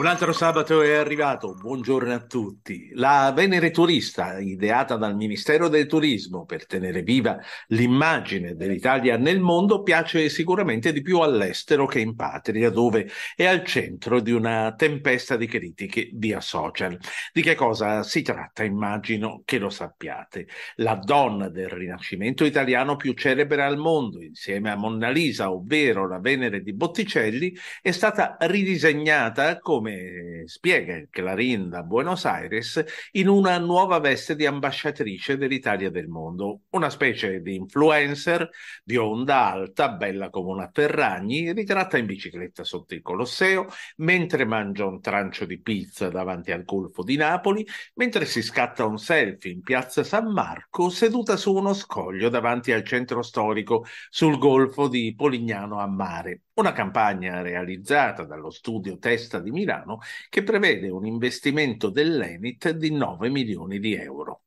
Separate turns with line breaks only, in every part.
Un altro sabato è arrivato, buongiorno a tutti. La Venere Turista, ideata dal Ministero del Turismo per tenere viva l'immagine dell'Italia nel mondo, piace sicuramente di più all'estero che in patria, dove è al centro di una tempesta di critiche via social. Di che cosa si tratta? Immagino che lo sappiate. La donna del Rinascimento italiano più celebre al mondo, insieme a Monna Lisa, ovvero la Venere di Botticelli, è stata ridisegnata come come spiega Clarinda a Buenos Aires, in una nuova veste di ambasciatrice dell'Italia del mondo, una specie di influencer, bionda, alta, bella come una Ferragni, ritratta in bicicletta sotto il Colosseo, mentre mangia un trancio di pizza davanti al Golfo di Napoli, mentre si scatta un selfie in piazza San Marco, seduta su uno scoglio davanti al centro storico sul Golfo di Polignano a Mare. Una campagna realizzata dallo studio Testa di Milano che prevede un investimento dell'Enit di 9 milioni di euro.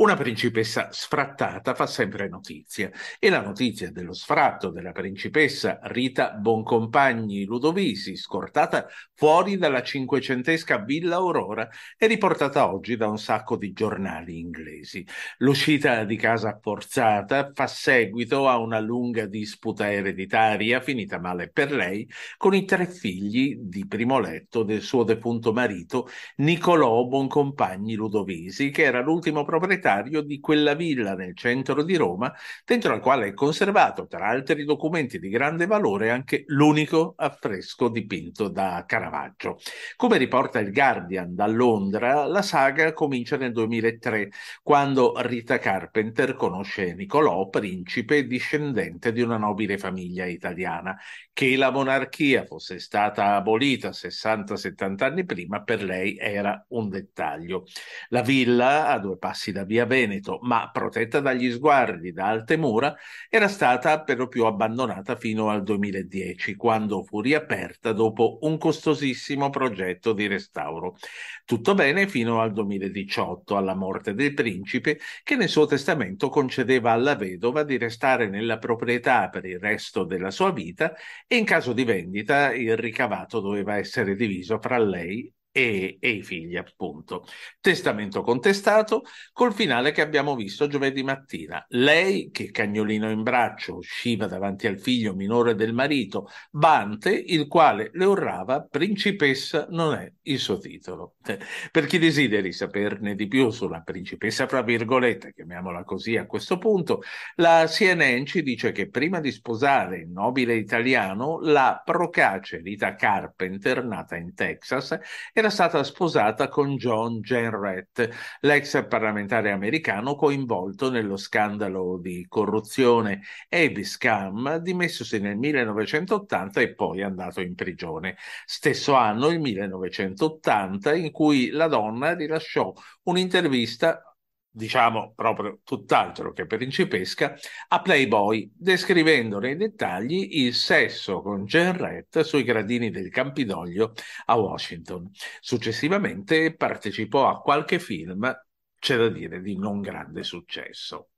Una principessa sfrattata fa sempre notizia e la notizia dello sfratto della principessa Rita Boncompagni Ludovisi, scortata fuori dalla cinquecentesca Villa Aurora, è riportata oggi da un sacco di giornali inglesi. L'uscita di casa forzata fa seguito a una lunga disputa ereditaria finita male per lei con i tre figli di primo letto del suo defunto marito Nicolò Boncompagni Ludovisi, che era l'ultimo proprietario proprietario di quella villa nel centro di Roma, dentro la quale è conservato, tra altri documenti di grande valore, anche l'unico affresco dipinto da Caravaggio. Come riporta il Guardian da Londra, la saga comincia nel 2003, quando Rita Carpenter conosce Nicolò, principe discendente di una nobile famiglia italiana. Che la monarchia fosse stata abolita 60-70 anni prima per lei era un dettaglio. La villa, a due passi da via via Veneto, ma protetta dagli sguardi da alte mura, era stata per lo più abbandonata fino al 2010, quando fu riaperta dopo un costosissimo progetto di restauro. Tutto bene fino al 2018, alla morte del principe, che nel suo testamento concedeva alla vedova di restare nella proprietà per il resto della sua vita e in caso di vendita il ricavato doveva essere diviso fra lei e, e, i figli, appunto. Testamento contestato col finale che abbiamo visto giovedì mattina. Lei, che cagnolino in braccio, usciva davanti al figlio minore del marito, Bante, il quale le urlava, principessa non è il suo titolo. Per chi desideri saperne di più sulla principessa, fra virgolette, chiamiamola così a questo punto, la CNN ci dice che prima di sposare il nobile italiano, la procace Rita Carpenter, nata in Texas, era stata sposata con John Jenrette, l'ex parlamentare americano coinvolto nello scandalo di corruzione Abby Scam, dimessosi nel 1980 e poi andato in prigione. Stesso anno, il 1980, in cui la donna rilasciò un'intervista diciamo proprio tutt'altro che principesca, a Playboy, descrivendo nei dettagli il sesso con Gerrett sui gradini del Campidoglio a Washington. Successivamente partecipò a qualche film, c'è da dire, di non grande successo.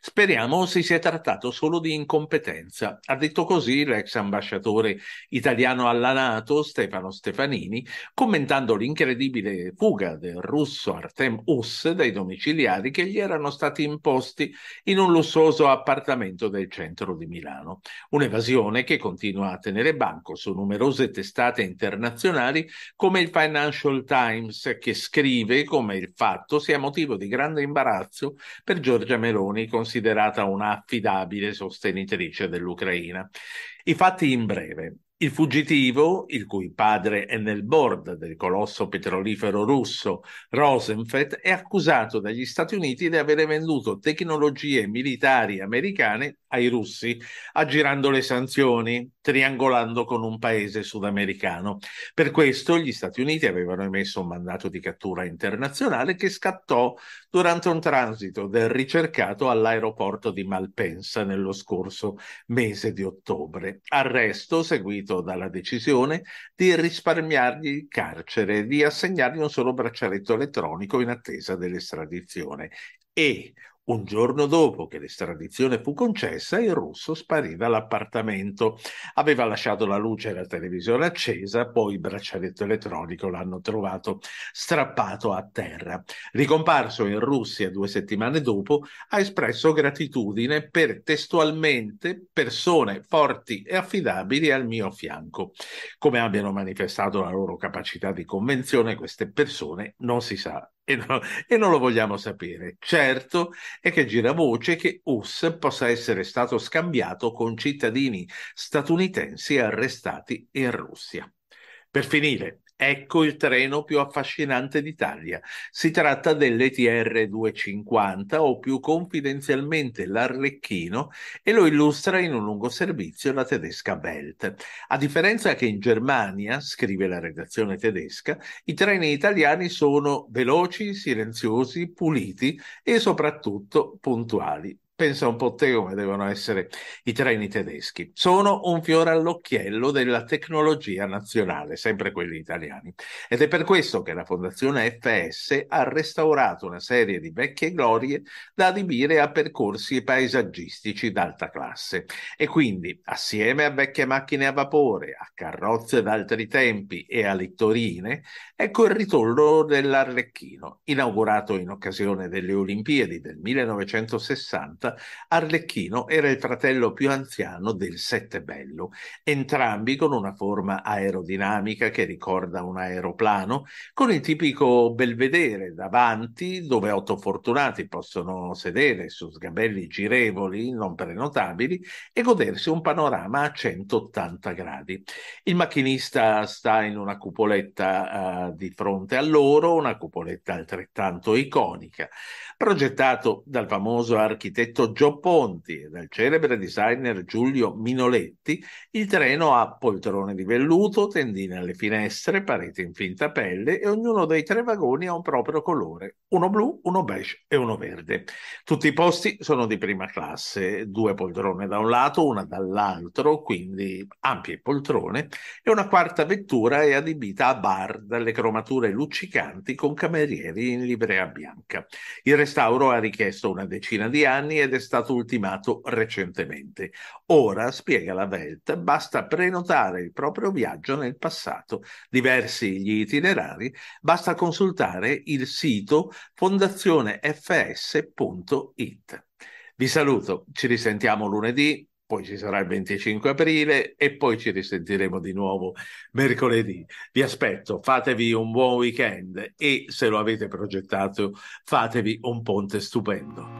Speriamo si sia trattato solo di incompetenza. Ha detto così l'ex ambasciatore italiano alla Nato Stefano Stefanini, commentando l'incredibile fuga del russo Artem Us dai domiciliari che gli erano stati imposti in un lussuoso appartamento del centro di Milano. Un'evasione che continua a tenere banco su numerose testate internazionali come il Financial Times, che scrive come il fatto sia motivo di grande imbarazzo per Giorgia Meloni anni considerata una affidabile sostenitrice dell'Ucraina. I fatti in breve. Il fuggitivo, il cui padre è nel board del colosso petrolifero russo Rosenfeld, è accusato dagli Stati Uniti di avere venduto tecnologie militari americane ai russi aggirando le sanzioni, triangolando con un paese sudamericano. Per questo gli Stati Uniti avevano emesso un mandato di cattura internazionale che scattò durante un transito del ricercato all'aeroporto di Malpensa nello scorso mese di ottobre. Arresto seguito dalla decisione di risparmiargli il carcere e di assegnargli un solo braccialetto elettronico in attesa dell'estradizione e un giorno dopo che l'estradizione fu concessa, il russo sparì dall'appartamento. Aveva lasciato la luce e la televisione accesa, poi il braccialetto elettronico l'hanno trovato strappato a terra. Ricomparso in Russia due settimane dopo, ha espresso gratitudine per testualmente persone forti e affidabili al mio fianco. Come abbiano manifestato la loro capacità di convenzione, queste persone non si sa e, no, e non lo vogliamo sapere. Certo è che gira voce che Us possa essere stato scambiato con cittadini statunitensi arrestati in Russia. Per finire, Ecco il treno più affascinante d'Italia. Si tratta dell'ETR 250 o più confidenzialmente l'Arlecchino e lo illustra in un lungo servizio la tedesca Belt. A differenza che in Germania, scrive la redazione tedesca, i treni italiani sono veloci, silenziosi, puliti e soprattutto puntuali pensa un po' te come devono essere i treni tedeschi. Sono un fiore all'occhiello della tecnologia nazionale, sempre quelli italiani. Ed è per questo che la Fondazione FS ha restaurato una serie di vecchie glorie da adibire a percorsi paesaggistici d'alta classe. E quindi, assieme a vecchie macchine a vapore, a carrozze d'altri tempi e a littorine, ecco il ritorno dell'Arlecchino, inaugurato in occasione delle Olimpiadi del 1960 puntata, Arlecchino era il fratello più anziano del Settebello, entrambi con una forma aerodinamica che ricorda un aeroplano, con il tipico belvedere davanti dove otto fortunati possono sedere su sgabelli girevoli, non prenotabili, e godersi un panorama a 180 gradi. Il macchinista sta in una cupoletta uh, di fronte a loro, una cupoletta altrettanto iconica, progettato dal famoso architetto visto Gio Ponti e dal celebre designer Giulio Minoletti, il treno ha poltrone di velluto, tendine alle finestre, pareti in finta pelle e ognuno dei tre vagoni ha un proprio colore, uno blu, uno beige e uno verde. Tutti i posti sono di prima classe, due poltrone da un lato, una dall'altro, quindi ampie poltrone, e una quarta vettura è adibita a bar dalle cromature luccicanti con camerieri in livrea bianca. Il restauro ha richiesto una decina di anni ed è stato ultimato recentemente. Ora, spiega la Welt, basta prenotare il proprio viaggio nel passato, diversi gli itinerari, basta consultare il sito fondazionefs.it. Vi saluto, ci risentiamo lunedì, poi ci sarà il 25 aprile e poi ci risentiremo di nuovo mercoledì. Vi aspetto, fatevi un buon weekend e se lo avete progettato fatevi un ponte stupendo.